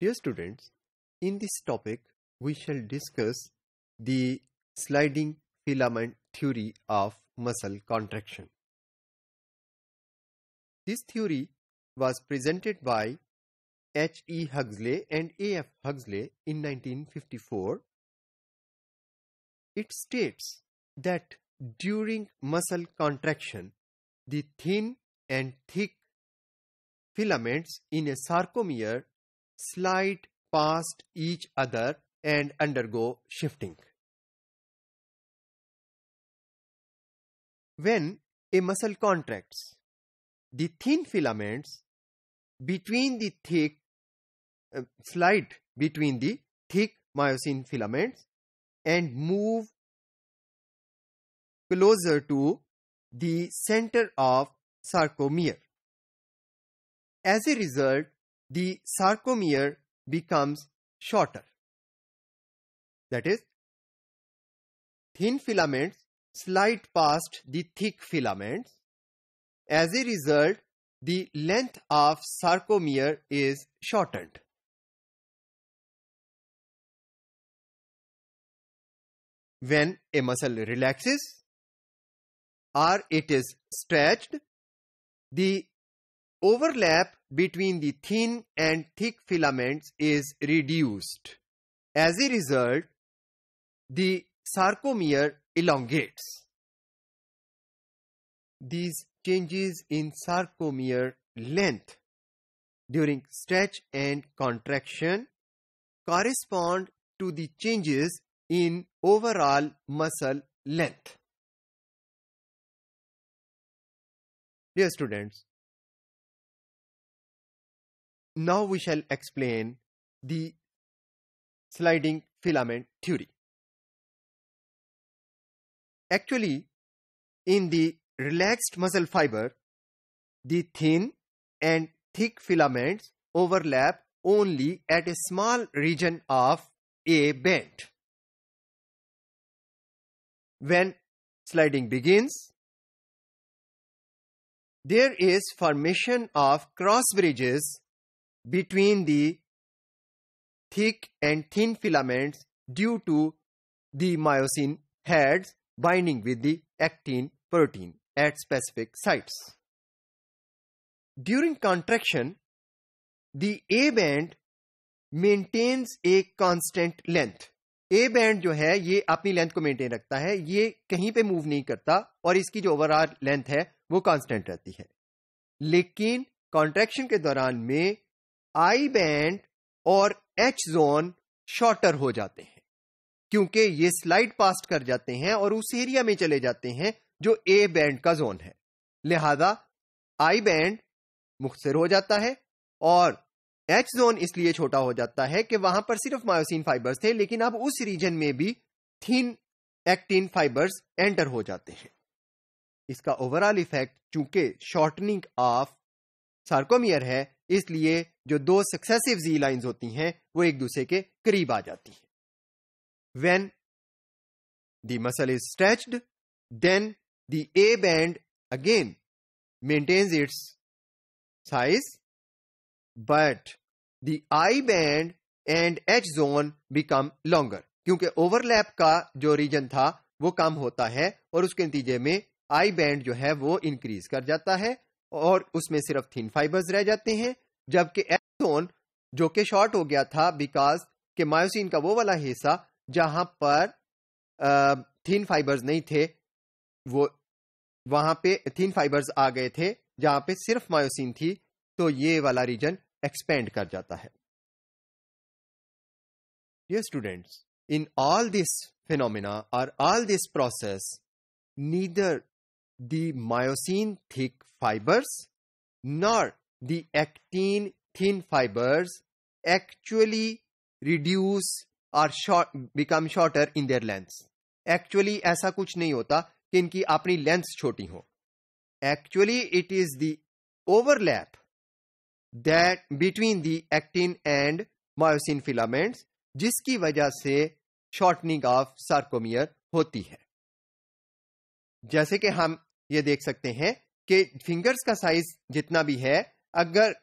Dear students, in this topic we shall discuss the sliding filament theory of muscle contraction. This theory was presented by H. E. Huxley and A. F. Huxley in 1954. It states that during muscle contraction, the thin and thick filaments in a sarcomere slide past each other and undergo shifting. When a muscle contracts, the thin filaments between the thick uh, slide between the thick myosin filaments and move closer to the center of sarcomere. As a result, the sarcomere becomes shorter. That is, thin filaments slide past the thick filaments. As a result, the length of sarcomere is shortened. When a muscle relaxes or it is stretched, the overlap between the thin and thick filaments is reduced. As a result, the sarcomere elongates. These changes in sarcomere length during stretch and contraction correspond to the changes in overall muscle length. Dear students, now we shall explain the sliding filament theory. Actually, in the relaxed muscle fiber, the thin and thick filaments overlap only at a small region of a bend. When sliding begins, there is formation of cross bridges between the thick and thin filaments due to the myosin heads binding with the actin protein at specific sites. During contraction, the A band maintains a constant length. A band जो है ये अपनी length को maintain रखता है ये कहीं पे move नहीं करता और इसकी जो overall length है वो constant रहती है लेकिन contraction के दौरान में आई बैंड और एच जोन शॉर्टर हो जाते हैं क्योंकि ये स्लाइड पास्ट कर जाते हैं और उस एरिया में चले जाते हैं जो ए बैंड का जोन है लिहाजा आई बैंड मुखसर हो जाता है और एच जोन इसलिए छोटा हो जाता है कि वहां पर सिर्फ मायोसिन फाइबर्स थे लेकिन अब उस रीजन में भी थीन एक्टिन फाइबर्स एंटर हो जाते हैं इसका ओवरऑल इफेक्ट चूंकि शॉर्टनिंग ऑफ सार्कोमियर है इसलिए जो दो सक्सेसिव जी लाइंस होती हैं वो एक दूसरे के करीब आ जाती हैं when the muscle is stretched then the A band again maintains its size but the I band and H zone become longer क्योंकि ओवरलैप का जो रीजन था वो कम होता है और उसके नतीजे में आई बैंड जो है वो इंक्रीज कर जाता है और उसमें सिर्फ थिन फाइबर्स रह जाते हैं जबकि एक्सोन जो कि शॉर्ट हो गया था बिकॉज के मायोसिन का वो वाला हिस्सा जहां पर थिन फाइबर्स नहीं थे वो वहां पे थीन फाइबर्स आ गए थे जहां पे सिर्फ मायोसिन थी तो ये वाला रीजन एक्सपेंड कर जाता है ये students in all this phenomena और all this process neither the myosin thick fibers nor the actin thin fibers actually reduce or short become shorter in their lengths actually aisa kuch nahi hota ki inki apni lengths choti ho actually it is the overlap that between the actin and myosin filaments jiski wajah se shortening of sarcomere hoti hai jaise ki hum ye dekh sakte hain कि fingers का size जितना भी है अगर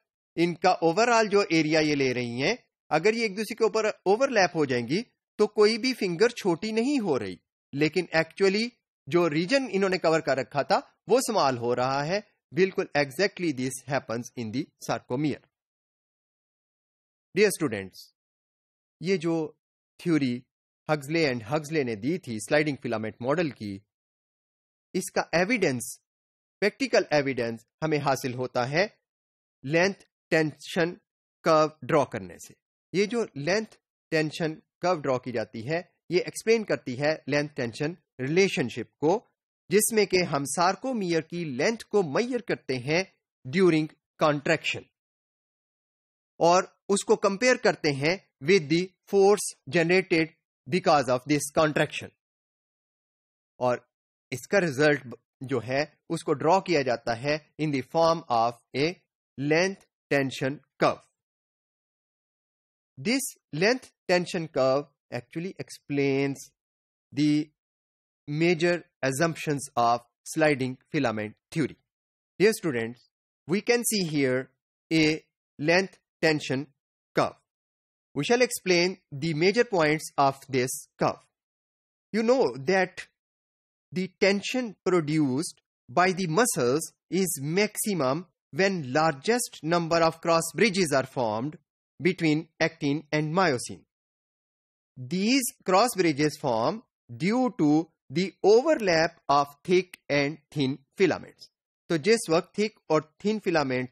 इनका overall जो area ये ले रही हैं अगर ये एक दूसरे के ऊपर ओवरलैप हो जाएंगी तो कोई भी फिंगर छोटी नहीं हो रही लेकिन एक्चुअली जो रीजन इन्होंने कवर कर रखा था वो स्मॉल हो रहा है बिल्कुल exactly this happens in the sarcomere dear students ये जो थ्योरी हग्जले एंड हग्जले ने दी थी स्लाइडिंग फिलामेंट मॉडल की इसका एविडेंस प्रैक्टिकल एविडेंस हमें हासिल होता है लेंथ टेंशन कर्व ड्रॉ करने से ये जो लेंथ टेंशन कर्व ड्रॉ की जाती है ये एक्सप्लेन करती है लेंथ टेंशन रिलेशनशिप को जिसमें के हम सार्कोमियर की लेंथ को मैयर करते हैं ड्यूरिंग कॉन्ट्रेक्शन और उसको कंपेयर करते हैं with the force generated because of this contraction और इसका रिजल्ट जो है उसको ड्रॉ किया जाता है in the form of a length tension curve this length tension curve actually explains the major assumptions of sliding filament theory. Dear students, we can see here a length tension curve. We shall explain the major points of this curve. You know that the tension produced by the muscles is maximum when largest number of cross bridges are formed between actin and myosin. These cross bridges form due to the overlap of thick and thin filaments. तो jis waqt thick aur thin filament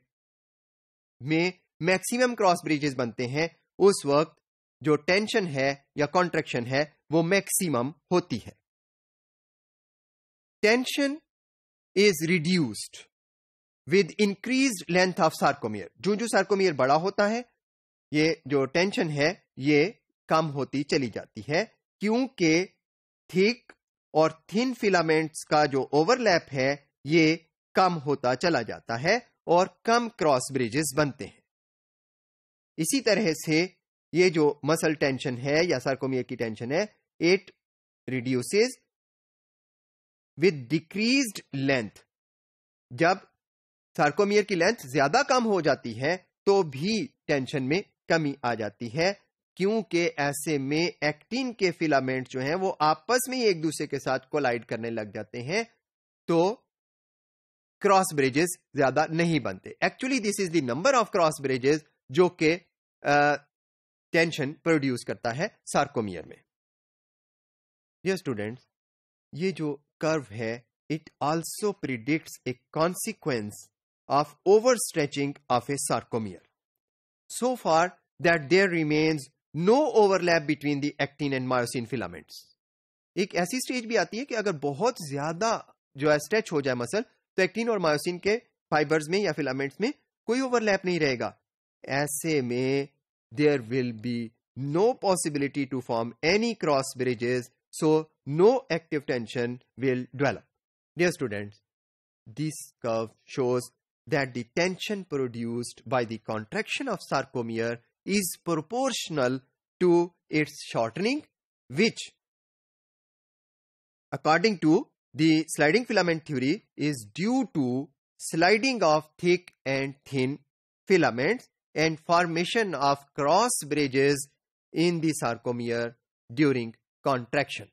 mein maximum cross bridges bante hain us waqt jo tension hai ya contraction hai wo maximum hoti hai tension is reduced with increase length of sarcomere जो जो sarcomere बड़ा होता है ये जो tension है ये कम होती चली जाती है क्योंकि थिक और थिन फिलामेंट्स का जो ओवरलैप है ये कम होता चला जाता है और कम क्रॉस ब्रिजेस बनते हैं इसी तरह से ये जो मसल टेंशन है या सार्कोमियर की टेंशन है it reduces with decrease length जब सार्कोमियर की लेंथ ज्यादा कम हो जाती है तो भी टेंशन में कमी आ जाती है क्योंकि ऐसे में एक्टिन के फिलामेंट जो हैं वो आपस में ही एक दूसरे के साथ कोलाइड करने लग जाते हैं तो क्रॉस ब्रिजेस ज्यादा नहीं बनते actually this is the number of cross bridges जो कि टेंशन प्रोड्यूस करता है सार्कोमियर में ये स्टूडेंट्स ये जो कर्व है it also predict a consequence of over stretching of a sarcomere so far that there remains no overlap between the actin and myosin filaments एक ऐसी स्टेज भी आती है कि अगर बहुत ज्यादा जो है स्ट्रेच हो जाए मसल तो एक्टिन और मायोसिन के फाइबर्स में या फिलाेंट्स में कोई ओवरलैप नहीं रहेगा ऐसे में there will be no possibility to form any cross bridges So no active tension will develop. Dear students, this curve shows that the tension produced by the contraction of sarcomere is proportional to its shortening which according to the sliding filament theory is due to sliding of thick and thin filaments and formation of cross bridges in the sarcomere during contraction